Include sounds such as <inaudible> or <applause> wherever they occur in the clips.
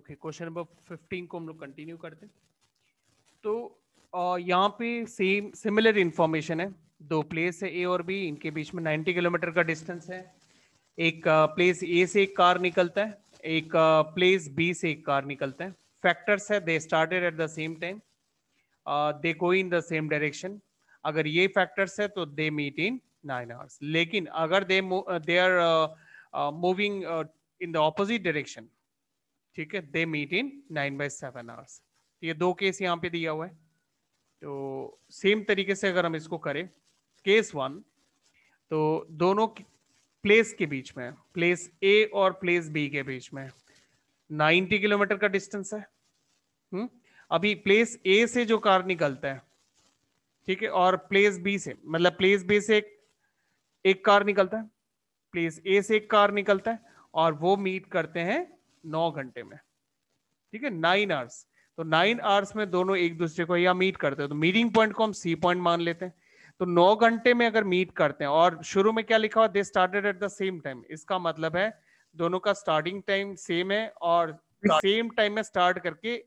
Okay question number fifteen को हम लोग कंटिन्यू करते हैं तो यहाँ पे सेम सिमिलर इंफॉर्मेशन है दो प्लेस है ए और बी इनके बीच में 90 किलोमीटर का डिस्टेंस है एक प्लेस ए से एक कार निकलता है एक प्लेस बी से एक कार निकलता है फैक्टर्स है they started at the same time they go in the same direction अगर ये फैक्टर्स है तो they meet in nine hours लेकिन अगर they they are moving in the opposite direction ठीक है they meet in nine by seven hours ये दो केस यहाँ पे दिया हुआ है तो सेम तरीके से अगर हम इसको करें केस वन तो दोनों प्लेस के बीच में प्लेस ए और प्लेस बी के बीच में 90 किलोमीटर का डिस्टेंस है हुँ? हम्म, अभी प्लेस ए से जो कार निकलता है ठीक है और प्लेस बी से मतलब प्लेस बी से एक, एक कार निकलता है प्लेस ए से एक कार निकलता है और वो मीट करते हैं नौ घंटे में ठीक है नाइन आवर्स तो नाइन आवर्स में दोनों एक दूसरे को या मीट करते हैं तो मीटिंग पॉइंट को हम सी पॉइंट मान लेते हैं तो नौ घंटे में अगर मीट करते हैं और शुरू में क्या लिखा हुआ they started at the same time इसका मतलब है दोनों का स्टार्टिंग टाइम सेम है और सेम टाइम में स्टार्ट करके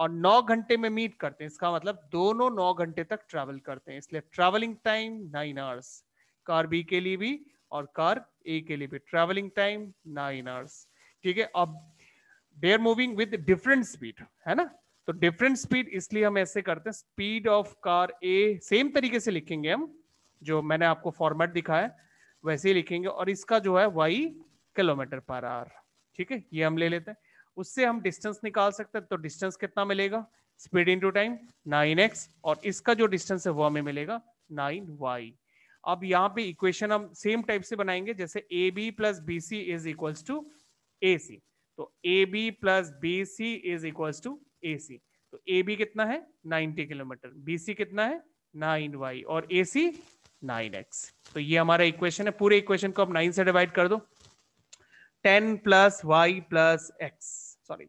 और नौ घंटे में मीट करते हैं इसका मतलब दोनों नौ घंटे तक ट्रेवल करते हैं इसलिए travelling time nine hours car B के लिए भी और कार ए के लिए भी ट्रेवलिंग टाइम नाइन आवर्स ठीक है अब they are moving with different speed है ना तो डिफरेंट स्पीड इसलिए हम ऐसे करते हैं स्पीड ऑफ कार ए सेम तरीके से लिखेंगे हम जो मैंने आपको फॉर्मेट दिखाया वैसे ही लिखेंगे और इसका जो है वाई किलोमीटर पर आर ठीक है ये हम ले लेते हैं उससे हम डिस्टेंस निकाल सकते हैं तो डिस्टेंस कितना मिलेगा speed into time nine X और इसका जो डिस्टेंस है वो हमें मिलेगा नाइन वाई अब यहाँ पे इक्वेशन हम सेम टाइप से बनाएंगे जैसे A B plus B C is equals to A C तो A B plus B C is equal to A C तो ए बी कितना है 90 किलोमीटर बी सी कितना है 9y और ए सी एक्स तो ये हमारा इक्वेशन है पूरे इक्वेशन को आप 9 से डिवाइड कर दो 10 plus Y plus X sorry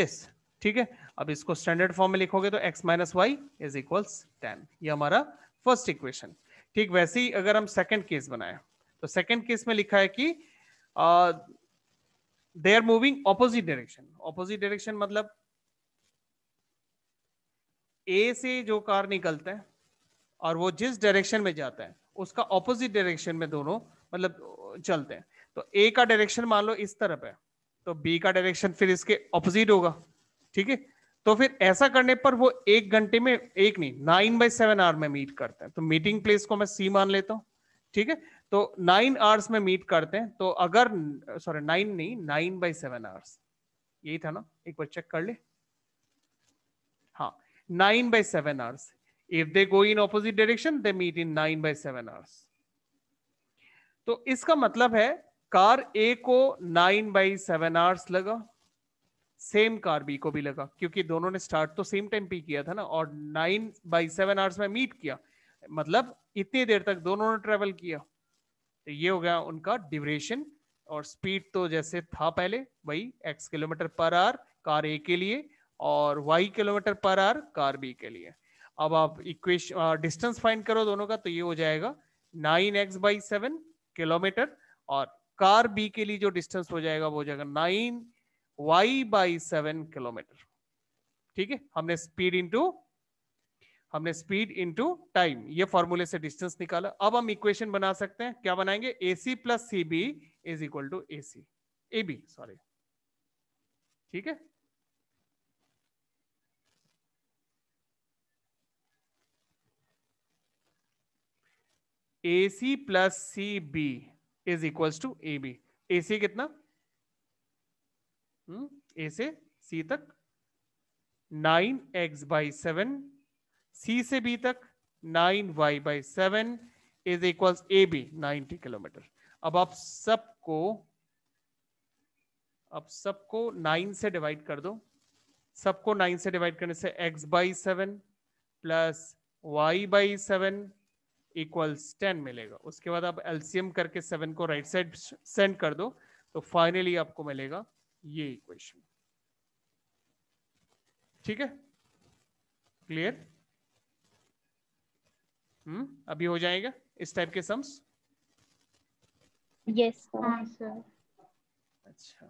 this ठीक है अब इसको स्टैंडर्ड फॉर्म में लिखोगे तो x minus Y is equals ten ये हमारा फर्स्ट इक्वेशन ठीक वैसे ही अगर हम सेकंड केस बनाए तो सेकेंड केस में लिखा है कि they are moving opposite direction opposite direction मतलब ए से जो कार निकलता है और वो जिस डायरेक्शन में जाता है उसका ऑपोजिट डायरेक्शन में दोनों मतलब चलते हैं तो ए का डायरेक्शन मान लो इस तरफ है तो बी का डायरेक्शन फिर इसके ऑपोजिट होगा ठीक है तो फिर ऐसा करने पर वो एक घंटे में एक नहीं नाइन बाई सेवन आवर में मीट करते हैं तो मीटिंग प्लेस को मैं सी मान लेता हूं ठीक है तो नाइन आवर्स में मीट करते हैं तो अगर सॉरी नाइन नहीं नाइन बाई सेवन आवर्स यही था ना एक बार चेक कर ले हाँ nine by seven hours if they go in opposite direction they meet in nine by seven hours तो इसका मतलब है कार ए को नाइन बाई सेवन आवर्स लगा सेम कार बी को भी लगा क्योंकि दोनों ने स्टार्ट तो सेम टाइम पे किया था ना और नाइन बाई सेवन आवर्स में मीट किया मतलब इतनी देर तक दोनों ने ट्रेवल किया तो ये हो गया उनका ड्यूरेशन और स्पीड तो जैसे था पहले वही एक्स किलोमीटर पर आर कार ए के लिए और वाई किलोमीटर पर आर कार बी के लिए अब आप इक्वेशन डिस्टेंस फाइंड करो दोनों का तो ये हो जाएगा nine X by seven kilometre और कार बी के लिए जो डिस्टेंस हो जाएगा वो हो जाएगा nine Y by seven kilometre ठीक है हमने स्पीड इंटू हमने स्पीड इनटू टाइम ये फॉर्मूले से डिस्टेंस निकाला अब हम इक्वेशन बना सकते हैं क्या बनाएंगे A C plus C B is equal to A C A B sorry ठीक है A C plus C B is equal to A B A C कितना ए हम्म, से सी तक nine X by seven C से B तक nine Y by seven is equal A B ninety kilometre अब आप सबको अब सबको नाइन से डिवाइड कर दो सबको नाइन से डिवाइड करने से X by seven plus Y by seven equals ten मिलेगा उसके बाद आप एलसीएम करके सेवन को राइट साइड सेंड कर दो तो फाइनली आपको मिलेगा ये इक्वेशन ठीक है क्लियर हम्म अभी हो जाएगा इस टाइप के सम्स यस yes, हाँ, अच्छा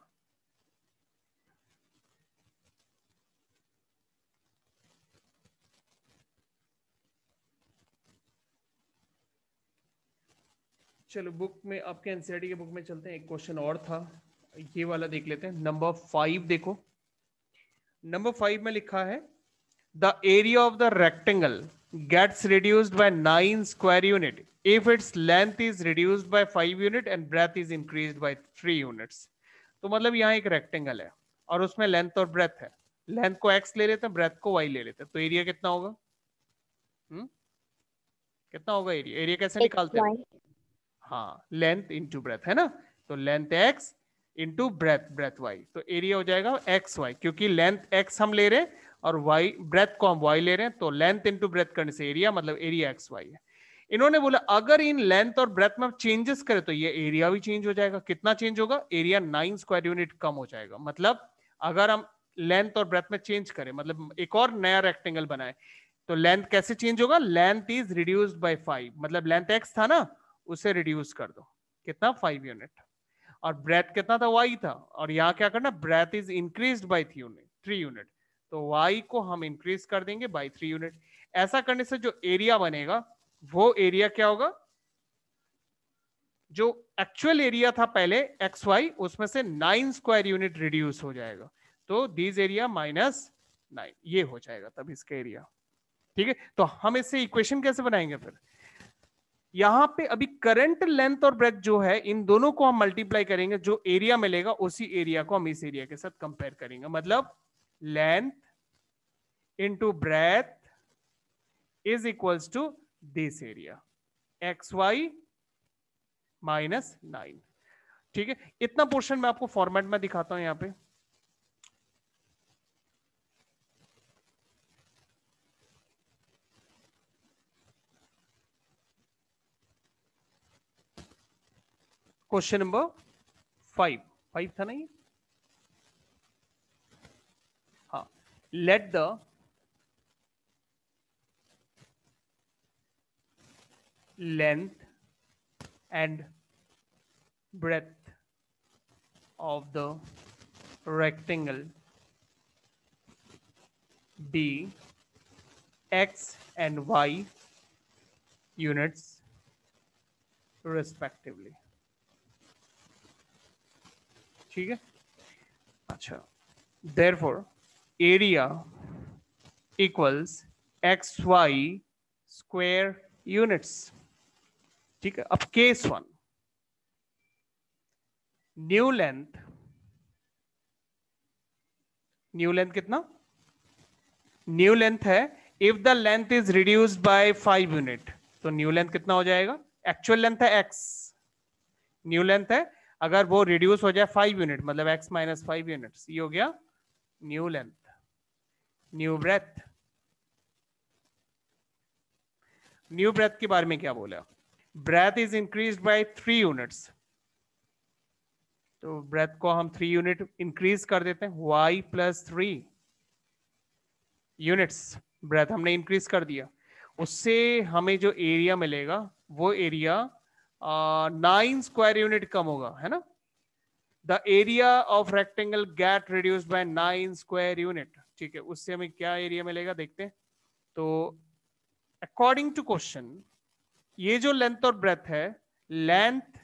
चलो बुक में आपके एनसीईआरटी के बुक में चलते हैं एक क्वेश्चन और था ये वाला देख लेते हैं नंबर फाइव देखो नंबर फाइव में लिखा है the area of the rectangle gets reduced by 9 square unit if its length is reduced by 5 unit and breadth is increased by 3 units तो मतलब यहाँ एक रेक्टेंगल है और उसमें लेंथ और ब्रेथ है लेंथ को x ले लेते हैं ब्रेथ को y ले लेते हैं तो एरिया कितना होगा हम्म कितना होगा एरिया एरिया कैसे निकालते हैं हाँ लेंथ इंटू ब्रेथ है ना तो length x into breadth breadth y तो एरिया हो जाएगा एक्स वाई क्योंकि लेंथ x हम ले रहे और वाई ब्रेथ को हम वाई ले रहे हैं तो लेंथ इन टू ब्रेथ करने से एरिया मतलब एरिया एक्स वाई है इन्होंने बोला अगर इन लेंथ और ब्रेथ में चेंजेस करें तो ये एरिया भी चेंज हो जाएगा कितना चेंज होगा एरिया नाइन स्क्वायर यूनिट कम हो जाएगा मतलब अगर हम लेंथ और ब्रेथ में चेंज करें मतलब एक और नया रेक्टेंगल बनाए तो लेंथ कैसे चेंज होगा length is reduced by five मतलब लेंथ एक्स था ना उसे रिड्यूस कर दो कितना फाइव यूनिट और ब्रेथ कितना था वाई था और यहाँ क्या करना breadth is increase by three unit three unit तो y को हम इंक्रीज कर देंगे बाय थ्री यूनिट ऐसा करने से जो एरिया बनेगा वो एरिया क्या होगा जो एक्चुअल एरिया था पहले एक्स वाई उसमें से नाइन स्क्वायर यूनिट रिड्यूस हो जाएगा तो दीज एरिया माइनस नाइन ये हो जाएगा तब इसका एरिया ठीक है तो हम इससे इक्वेशन कैसे बनाएंगे फिर यहां पे अभी करंट लेंथ और ब्रेथ जो है इन दोनों को हम मल्टीप्लाई करेंगे जो एरिया मिलेगा उसी एरिया को हम इस एरिया के साथ कंपेयर करेंगे मतलब length into breadth is equals to this area xy minus nine ठीक है इतना पोर्शन मैं आपको फॉर्मेट में दिखाता हूं यहां पे क्वेश्चन नंबर फाइव फाइव था नहीं हाँ let the length and breadth of the rectangle be x and y units respectively ठीक है अच्छा therefore area equals xy square units ठीक है अब case one new length new length कितना न्यू लेंथ है if the length is reduced by five unit तो new length कितना हो जाएगा एक्चुअल लेंथ है एक्स न्यू लेंथ है अगर वो रिड्यूस हो जाए फाइव यूनिट मतलब एक्स माइनस फाइव यूनिट ये हो गया new length new breadth new breadth के बारे में क्या बोला breadth is increase by three units तो ब्रेथ को हम थ्री यूनिट इंक्रीज कर देते हैं y plus three units breadth हमने इंक्रीज कर दिया उससे हमें जो एरिया मिलेगा वो एरिया नाइन स्क्वायर यूनिट कम होगा है ना the area of rectangle get reduce by nine square unit ठीक है उससे हमें क्या एरिया मिलेगा देखते हैं तो अकॉर्डिंग टू क्वेश्चन ये जो लेंथ और ब्रेथ है length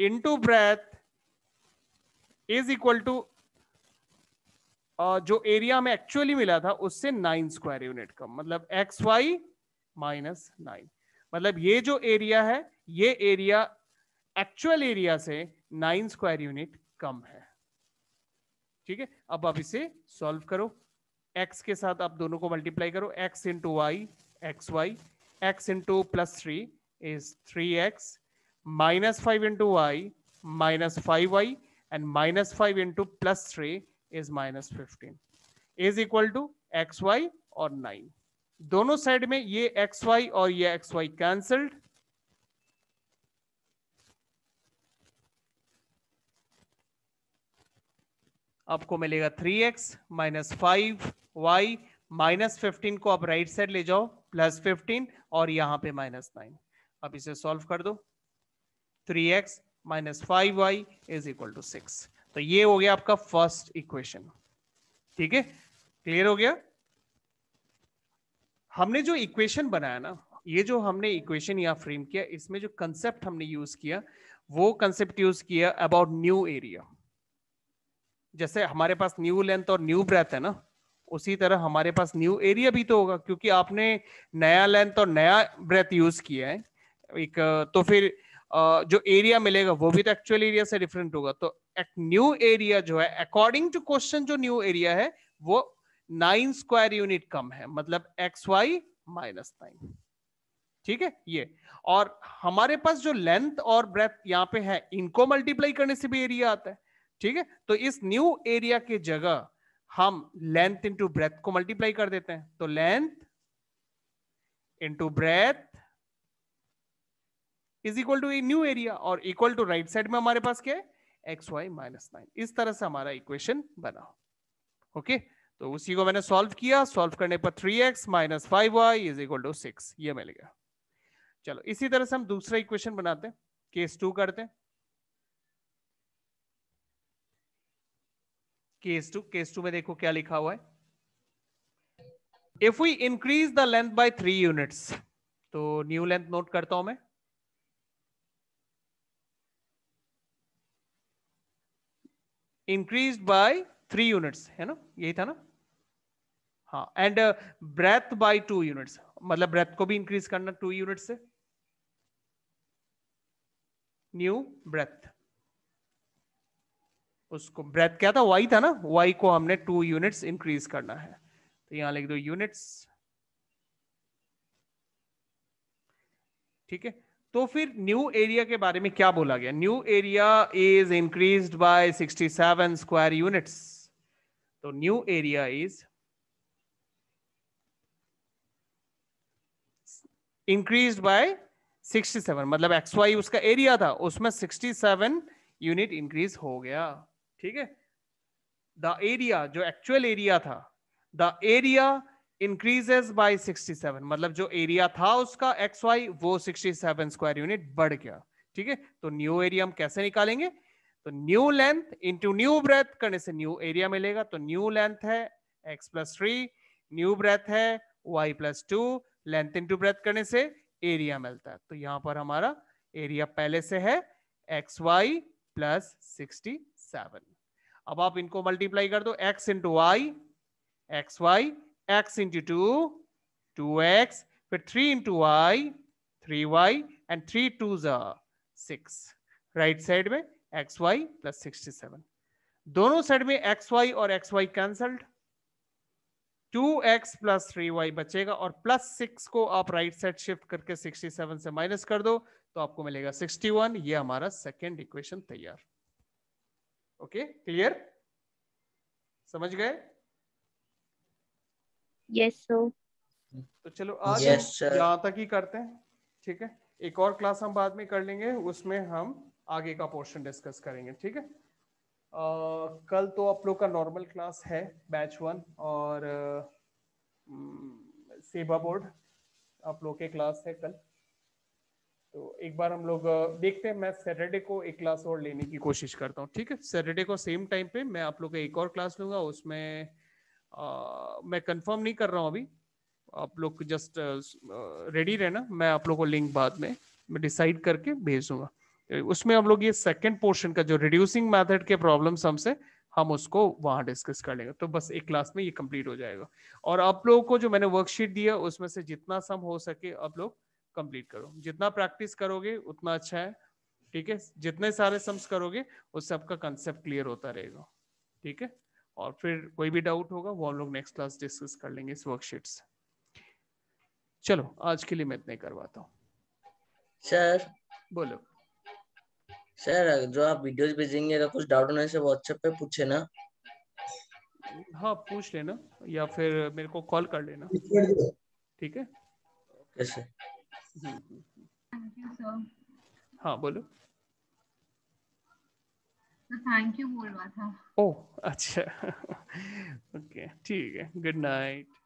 into breadth is equal to जो एरिया में एक्चुअली मिला था उससे नाइन स्क्वायर यूनिट कम मतलब एक्स वाई माइनस नाइन मतलब ये जो एरिया है ये एरिया एक्चुअल एरिया से नाइन स्क्वायर यूनिट कम है ठीक है अब आप इसे सॉल्व करो एक्स के साथ आप दोनों को मल्टीप्लाई करो x into y x y x into plus 3 is 3x minus 5 into y minus 5y and minus 5 into plus 3 is minus 15 is equal to x y और 9 दोनों साइड में ये एक्स वाई और ये एक्स वाई कैंसल्ड आपको मिलेगा 3x x minus five y minus को आप राइट साइड ले जाओ प्लस फिफ्टीन और यहाँ पे माइनस नाइन अब इसे सॉल्व कर दो three x minus five y is equal to six तो ये हो गया आपका फर्स्ट इक्वेशन ठीक है क्लियर हो गया हमने जो इक्वेशन बनाया ना ये जो हमने इक्वेशन या फ्रेम किया इसमें जो कंसेप्ट हमने यूज किया वो कंसेप्ट यूज किया अबाउट न्यू एरिया जैसे हमारे पास न्यू लेंथ और न्यू ब्रेथ है ना उसी तरह हमारे पास न्यू एरिया भी तो होगा क्योंकि आपने नया लेंथ और नया ब्रेथ यूज किया है एक तो फिर जो एरिया मिलेगा वो भी तो एक्चुअल एरिया से डिफरेंट होगा तो एक न्यू एरिया जो है अकॉर्डिंग टू क्वेश्चन जो न्यू एरिया है वो नाइन स्क्वायर यूनिट कम है मतलब एक्स वाई माइनस नाइन ठीक है ये और हमारे पास जो लेंथ और ब्रेथ यहाँ पे है इनको मल्टीप्लाई करने से भी एरिया आता है ठीक है तो इस न्यू एरिया के जगह हम लेंथ इंटू ब्रेथ को मल्टीप्लाई कर देते हैं तो length into breadth is equal to a new area और इक्वल टू राइट साइड में हमारे पास क्या है एक्स वाई माइनस नाइन इस तरह से हमारा इक्वेशन बना ओके okay? तो उसी को मैंने सॉल्व किया सॉल्व करने पर three x minus five y is equal to six ये मिल गया चलो इसी तरह से हम दूसरा इक्वेशन बनाते हैं केस टू करते हैं केस टू केस टू में देखो क्या लिखा हुआ है if we increase the length by three units तो न्यू लेंथ नोट करता हूं मैं इंक्रीज बाय थ्री यूनिट्स है ना यही था ना हाँ and breadth by two units मतलब ब्रेथ को भी इंक्रीज करना टू यूनिट से न्यू ब्रेथ उसको ब्रेथ क्या था वाई था ना वाई को हमने टू यूनिट्स इंक्रीज करना है तो यहां लिख दो यूनिट्स ठीक है तो फिर न्यू एरिया के बारे में क्या बोला गया new area is increase by 67 square units तो new area is increase by 67 मतलब एक्स वाई उसका एरिया था उसमें 67 यूनिट इंक्रीज हो गया ठीक है द एरिया जो एक्चुअल एरिया था द एरिया इंक्रीजेस बाय 67 मतलब जो एरिया था उसका एक्स वाई वो 67 स्क्वायर यूनिट बढ़ गया ठीक है तो न्यू एरिया हम कैसे निकालेंगे तो new length into new breadth करने से न्यू एरिया मिलेगा तो न्यू लेंथ है x plus three new breadth है y plus two length into breadth करने से एरिया मिलता है तो यहां पर हमारा एरिया पहले से है x y plus sixty seven अब आप इनको मल्टीप्लाई कर दो x into y x y x into two two x फिर three into y three y and three two six right side में x y plus sixty seven दोनों side में x y और x y cancelled two x plus three y बचेगा और plus six को आप right side shift करके sixty seven से माइनस कर दो तो आपको मिलेगा सिक्सटी वन ये हमारा सेकेंड इक्वेशन तैयार ओके क्लियर समझ गए यस सो तो चलो आज yes, यहाँ तक ही करते हैं ठीक है एक और क्लास हम बाद में कर लेंगे उसमें हम आगे का पोर्शन डिस्कस करेंगे ठीक है आ, कल तो आप लोग का नॉर्मल क्लास है बैच वन और हम्म, सेवा बोर्ड आप लोग के क्लास है कल तो एक बार हम लोग देखते हैं मैं सैटरडे को एक क्लास और लेने की कोशिश करता हूँ ठीक है सैटरडे को सेम टाइम पे मैं आप लोग का एक और क्लास लूंगा उसमें आ, मैं कंफर्म नहीं कर रहा हूँ अभी आप लोग जस्ट रेडी रहना मैं आप लोग को लिंक बाद में मैं डिसाइड करके भेज दूंगा उसमें हम लोग ये सेकेंड पोर्शन का जो रिड्यूसिंग मैथड के प्रॉब्लम हमसे हम उसको वहाँ डिस्कस कर लेंगे तो बस एक क्लास में ये कंप्लीट हो जाएगा और आप लोगों को जो मैंने वर्कशीट दिया उसमें से जितना सम हो सके आप लोग कंप्लीट करो जितना प्रैक्टिस करोगे उतना अच्छा है ठीक है जितने सारे सम्स करोगे उस सबका कंसेप्ट क्लियर होता रहेगा ठीक है और फिर कोई भी डाउट होगा वो हम लोग नेक्स्ट क्लास डिस्कस कर लेंगे इस वर्कशीट से चलो आज के लिए मैं इतने करवाता हूँ सर बोलो सर जो आप वीडियोस भेजेंगे अगर कुछ डाउट होने से व्हाट्सएप पे पूछे ना हाँ पूछ लेना या फिर मेरे को कॉल कर लेना ठीक है कैसे सर हाँ बोलो थैंक तो यू बोल रहा था ओह अच्छा ओके <laughs> ठीक है गुड नाइट